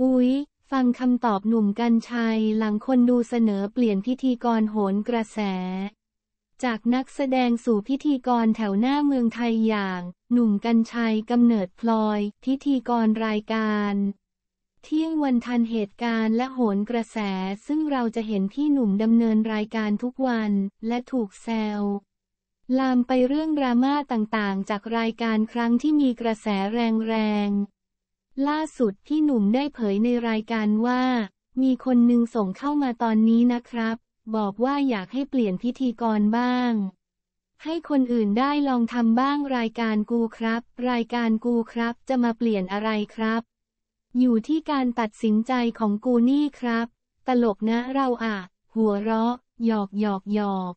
อุ๊ยฟังคำตอบหนุ่มกัญชัยหลังคนดูเสนอเปลี่ยนพิธีกรโหนกระแส จากนักแสดงสู่พิธีกรแถวหน้าเมืองไทยอย่าง หนุ่มกัญชัยกำเนิดพลอย พิธีกรรายการ เที่ยงวันทันเหตุการณ์และโหนกระแส ซึ่งเราจะเห็นพี่หนุ่มดำเนินรายการทุกวันและถูกแซวลามไปเรื่องดราม่าต่างๆ จากรายการครั้งที่มีกระแสแรงๆล่าสุดพี่หนุ่มได้เผยในรายการว่า มีคนหนึ่งส่งเข้ามาตอนนี้นะครับบอกว่าอยากให้เปลี่ยนพิธีกรบ้าง ให้คนอื่นได้ลองทำบ้างรายการกูครับรายการกูครับจะมาเปลี่ยนอะไรครับ อยู่ที่การตัดสินใจของกูนี่ครับ ตลกนะเราอะหัวเราะหยอกหยอกหยอก